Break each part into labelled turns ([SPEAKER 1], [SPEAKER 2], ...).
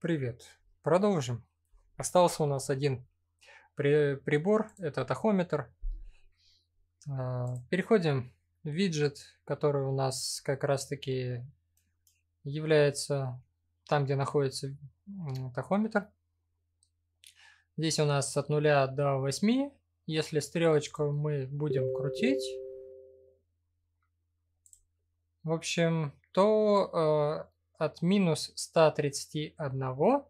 [SPEAKER 1] Привет. Продолжим. Остался у нас один при прибор, это тахометр. А, переходим в виджет, который у нас как раз-таки является там, где находится тахометр. Здесь у нас от 0 до 8. Если стрелочку мы будем крутить, в общем, то а, от минус 131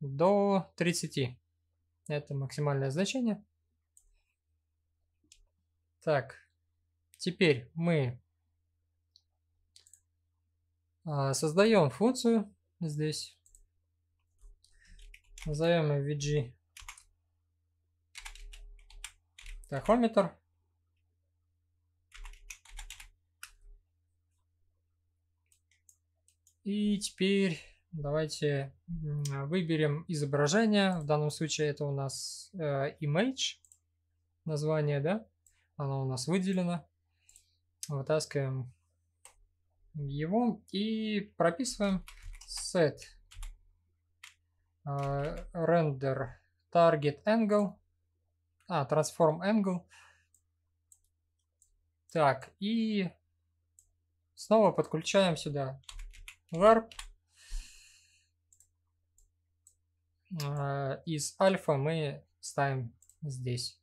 [SPEAKER 1] до 30. Это максимальное значение. Так, теперь мы а, создаем функцию здесь. Назовем ее vg тахометр. И теперь давайте выберем изображение. В данном случае это у нас э, image, название, да? Оно у нас выделено. Вытаскиваем его и прописываем set э, render target angle, а, transform angle. Так, и снова подключаем сюда var а, из альфа мы ставим здесь.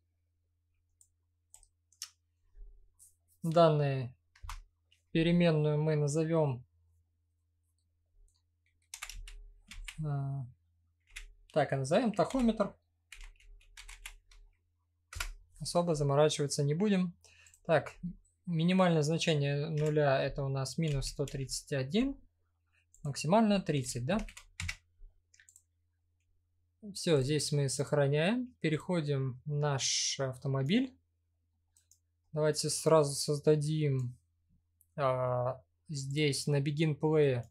[SPEAKER 1] Данные переменную мы назовем а, так, а назовем тахометр. Особо заморачиваться не будем. Так, минимальное значение нуля это у нас минус 131 максимально 30, да? Все, здесь мы сохраняем. Переходим в наш автомобиль. Давайте сразу создадим а, здесь на begin play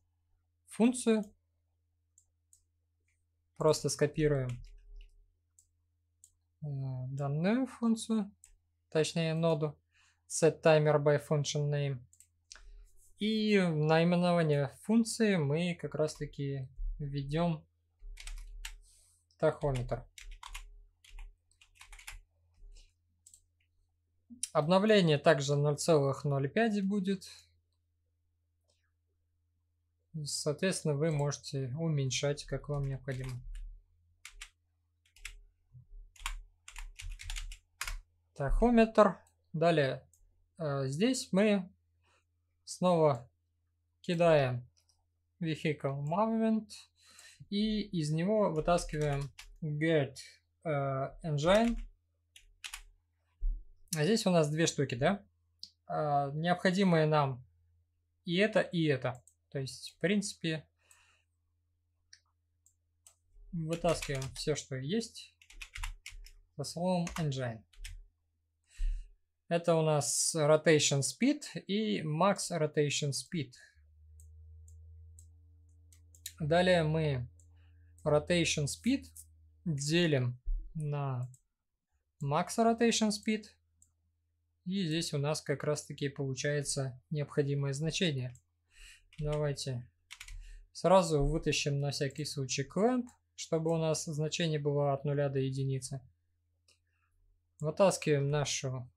[SPEAKER 1] функцию. Просто скопируем э, данную функцию, точнее ноду set timer by function name. И наименование функции мы как раз таки введем тахометр. Обновление также 0,05 будет. Соответственно, вы можете уменьшать, как вам необходимо. Тахометр. Далее. Э, здесь мы Снова кидаем vehicle movement и из него вытаскиваем get э, engine. А здесь у нас две штуки, да? Э, а, необходимые нам и это, и это. То есть, в принципе, вытаскиваем все, что есть за словом engine. Это у нас Rotation Speed и Max Rotation Speed. Далее мы Rotation Speed делим на Max Rotation Speed. И здесь у нас как раз таки получается необходимое значение. Давайте сразу вытащим на всякий случай clamp, чтобы у нас значение было от 0 до единицы. Вытаскиваем нашу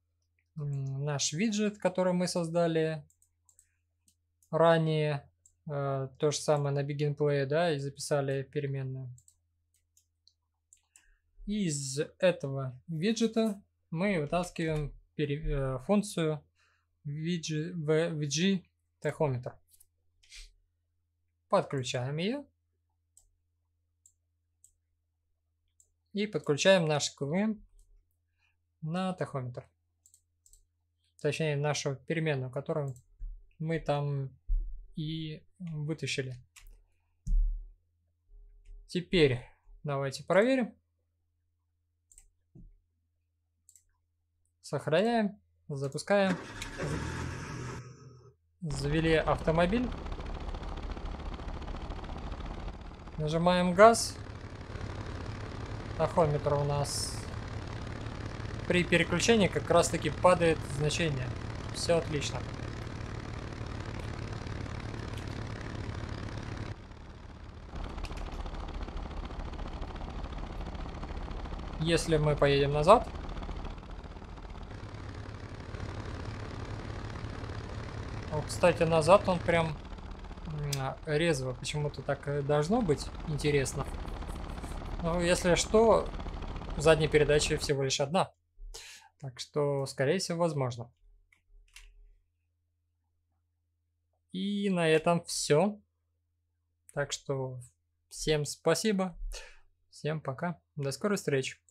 [SPEAKER 1] наш виджет, который мы создали ранее. Э, то же самое на BeginPlay, да, и записали переменную. из этого виджета мы вытаскиваем э, функцию VG, VG тахометр. Подключаем ее. И подключаем наш КВМ на тахометр точнее нашу переменную, которую мы там и вытащили. Теперь давайте проверим. Сохраняем, запускаем. Завели автомобиль. Нажимаем газ. Тахометр у нас при переключении как раз таки падает значение. Все отлично. Если мы поедем назад, вот, кстати, назад он прям резво почему-то так э, должно быть интересно. Ну, если что, задней передачи всего лишь одна. Так что, скорее всего, возможно. И на этом все. Так что всем спасибо. Всем пока. До скорой встречи.